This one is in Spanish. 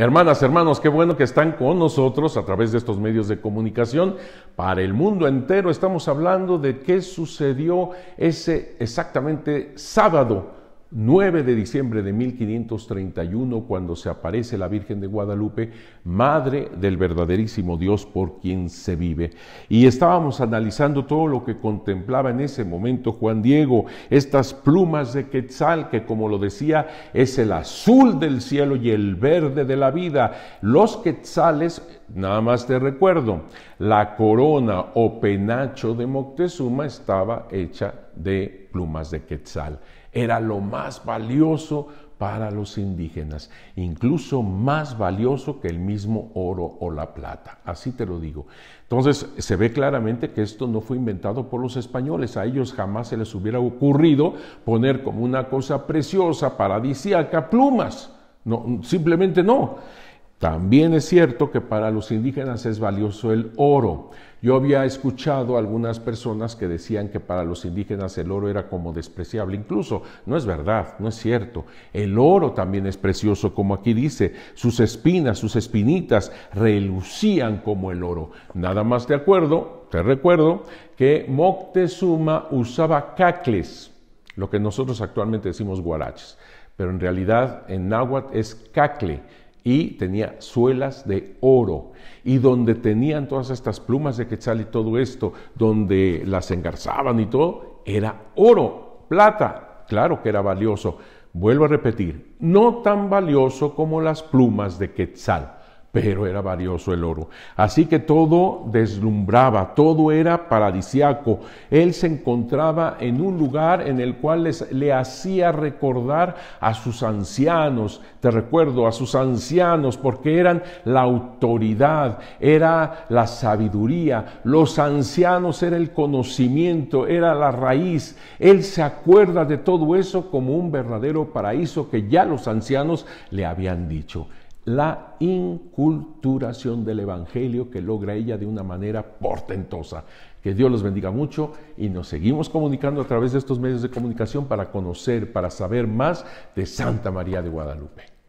Hermanas, hermanos, qué bueno que están con nosotros a través de estos medios de comunicación. Para el mundo entero estamos hablando de qué sucedió ese exactamente sábado 9 de diciembre de 1531, cuando se aparece la Virgen de Guadalupe, Madre del verdaderísimo Dios por quien se vive. Y estábamos analizando todo lo que contemplaba en ese momento Juan Diego, estas plumas de Quetzal, que como lo decía, es el azul del cielo y el verde de la vida. Los Quetzales, nada más te recuerdo, la corona o penacho de Moctezuma estaba hecha de plumas de Quetzal era lo más valioso para los indígenas, incluso más valioso que el mismo oro o la plata, así te lo digo. Entonces se ve claramente que esto no fue inventado por los españoles, a ellos jamás se les hubiera ocurrido poner como una cosa preciosa, paradisíaca, plumas, no, simplemente no. También es cierto que para los indígenas es valioso el oro. Yo había escuchado algunas personas que decían que para los indígenas el oro era como despreciable. Incluso no es verdad, no es cierto. El oro también es precioso, como aquí dice. Sus espinas, sus espinitas relucían como el oro. Nada más de acuerdo, te recuerdo, que Moctezuma usaba cacles, lo que nosotros actualmente decimos guaraches. Pero en realidad en náhuatl es cacle y tenía suelas de oro. Y donde tenían todas estas plumas de quetzal y todo esto, donde las engarzaban y todo, era oro, plata. Claro que era valioso. Vuelvo a repetir, no tan valioso como las plumas de quetzal pero era valioso el oro. Así que todo deslumbraba, todo era paradisiaco. Él se encontraba en un lugar en el cual le hacía recordar a sus ancianos, te recuerdo, a sus ancianos, porque eran la autoridad, era la sabiduría, los ancianos era el conocimiento, era la raíz. Él se acuerda de todo eso como un verdadero paraíso que ya los ancianos le habían dicho la inculturación del Evangelio que logra ella de una manera portentosa. Que Dios los bendiga mucho y nos seguimos comunicando a través de estos medios de comunicación para conocer, para saber más de Santa María de Guadalupe.